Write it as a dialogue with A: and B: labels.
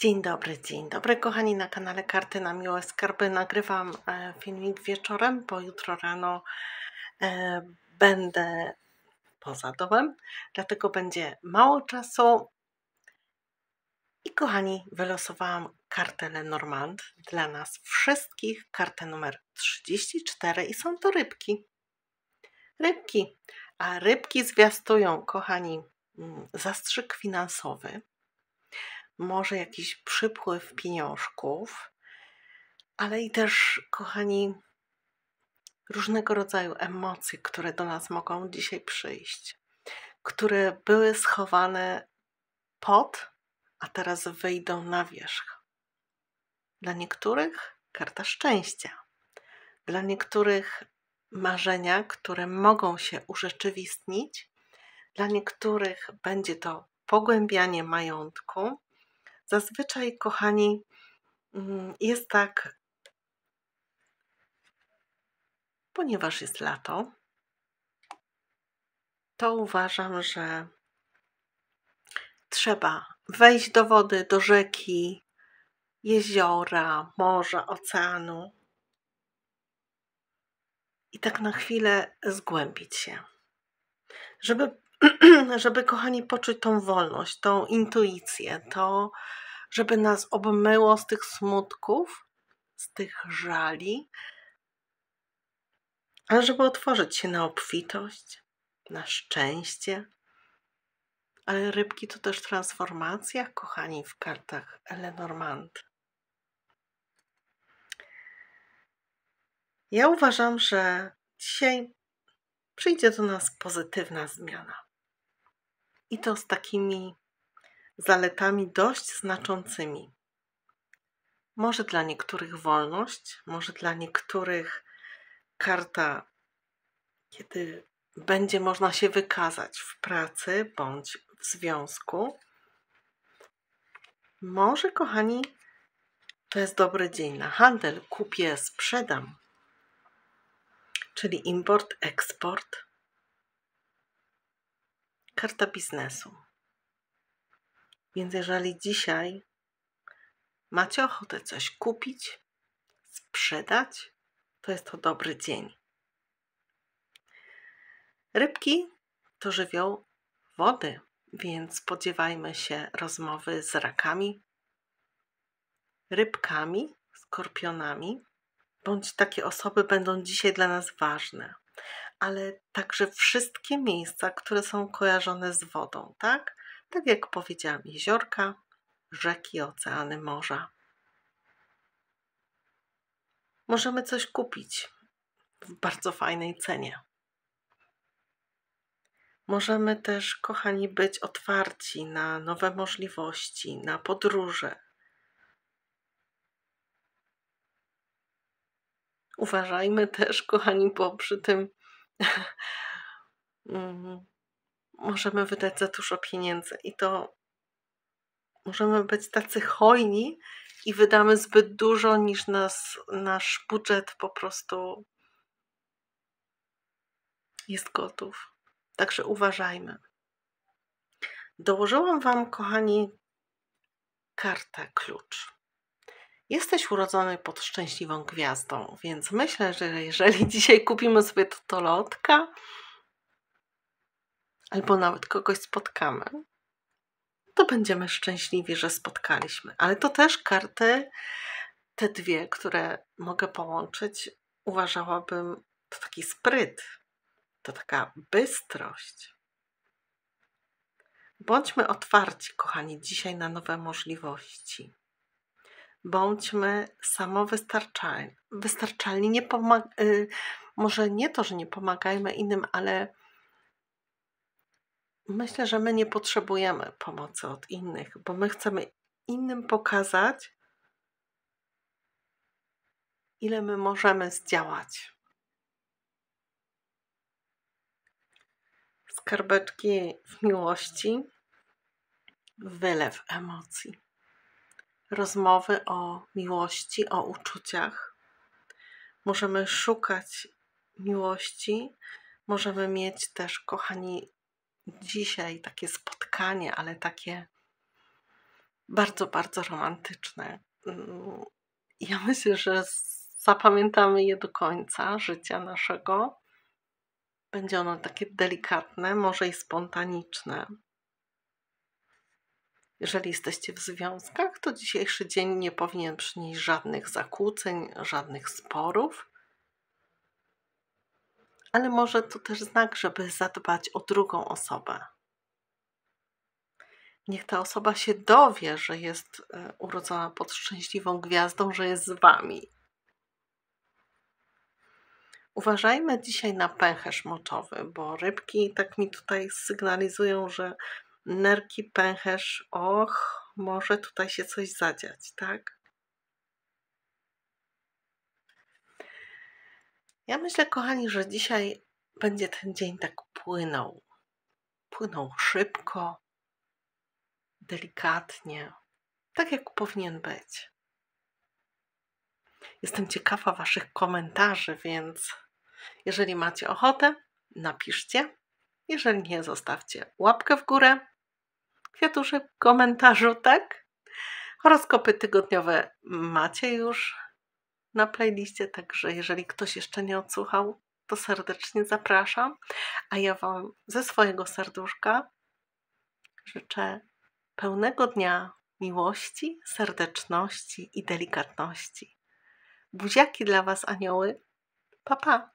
A: Dzień dobry, dzień dobry kochani na kanale Karty na Miłe Skarby. Nagrywam e, filmik wieczorem, bo jutro rano e, będę poza domem, dlatego będzie mało czasu. I kochani, wylosowałam kartę Lenormand dla nas wszystkich, kartę numer 34 i są to rybki. Rybki, a rybki zwiastują, kochani, mm, zastrzyk finansowy może jakiś przypływ pieniążków, ale i też, kochani, różnego rodzaju emocje, które do nas mogą dzisiaj przyjść, które były schowane pod, a teraz wyjdą na wierzch. Dla niektórych karta szczęścia, dla niektórych marzenia, które mogą się urzeczywistnić, dla niektórych będzie to pogłębianie majątku, Zazwyczaj, kochani, mm, jest tak, ponieważ jest lato, to uważam, że trzeba wejść do wody, do rzeki, jeziora, morza, oceanu i tak na chwilę zgłębić się, żeby żeby, kochani, poczuć tą wolność, tą intuicję, to, żeby nas obmyło z tych smutków, z tych żali, ale żeby otworzyć się na obfitość, na szczęście. Ale rybki to też transformacja, kochani, w kartach Elenormand. Ja uważam, że dzisiaj przyjdzie do nas pozytywna zmiana i to z takimi zaletami dość znaczącymi. Może dla niektórych wolność, może dla niektórych karta, kiedy będzie można się wykazać w pracy bądź w związku. Może, kochani, to jest dobry dzień na handel, kupię, sprzedam, czyli import, eksport karta biznesu. Więc jeżeli dzisiaj macie ochotę coś kupić, sprzedać, to jest to dobry dzień. Rybki to żywioł wody, więc spodziewajmy się rozmowy z rakami, rybkami, skorpionami, bądź takie osoby będą dzisiaj dla nas ważne ale także wszystkie miejsca, które są kojarzone z wodą, tak? Tak jak powiedziałam, jeziorka, rzeki, oceany, morza. Możemy coś kupić w bardzo fajnej cenie. Możemy też, kochani, być otwarci na nowe możliwości, na podróże. Uważajmy też, kochani, bo przy tym Mhm. możemy wydać za dużo pieniędzy i to możemy być tacy hojni i wydamy zbyt dużo, niż nas, nasz budżet po prostu jest gotów. Także uważajmy. Dołożyłam Wam, kochani, kartę klucz. Jesteś urodzony pod szczęśliwą gwiazdą, więc myślę, że jeżeli dzisiaj kupimy sobie to lotka, albo nawet kogoś spotkamy, to będziemy szczęśliwi, że spotkaliśmy. Ale to też karty, te dwie, które mogę połączyć, uważałabym, to taki spryt, to taka bystrość. Bądźmy otwarci, kochani, dzisiaj na nowe możliwości bądźmy samowystarczalni. Wystarczalni, nie pomag- y, może nie to, że nie pomagajmy innym, ale myślę, że my nie potrzebujemy pomocy od innych, bo my chcemy innym pokazać, ile my możemy zdziałać. Skarbeczki w miłości, wylew emocji rozmowy o miłości, o uczuciach. Możemy szukać miłości, możemy mieć też, kochani, dzisiaj takie spotkanie, ale takie bardzo, bardzo romantyczne. Mm, ja myślę, że zapamiętamy je do końca życia naszego. Będzie ono takie delikatne, może i spontaniczne. Jeżeli jesteście w związkach, to dzisiejszy dzień nie powinien przynieść żadnych zakłóceń, żadnych sporów. Ale może to też znak, żeby zadbać o drugą osobę. Niech ta osoba się dowie, że jest e, urodzona pod szczęśliwą gwiazdą, że jest z wami. Uważajmy dzisiaj na pęcherz moczowy, bo rybki tak mi tutaj sygnalizują, że nerki, pęcherz, och, może tutaj się coś zadziać, tak? Ja myślę, kochani, że dzisiaj będzie ten dzień tak płynął. Płynął szybko, delikatnie, tak jak powinien być. Jestem ciekawa Waszych komentarzy, więc jeżeli macie ochotę, napiszcie. Jeżeli nie, zostawcie łapkę w górę kwiatuszek w komentarzu, tak? Horoskopy tygodniowe macie już na playliście, także jeżeli ktoś jeszcze nie odsłuchał, to serdecznie zapraszam. A ja Wam ze swojego serduszka życzę pełnego dnia miłości, serdeczności i delikatności. Buziaki dla Was, anioły. Papa. Pa.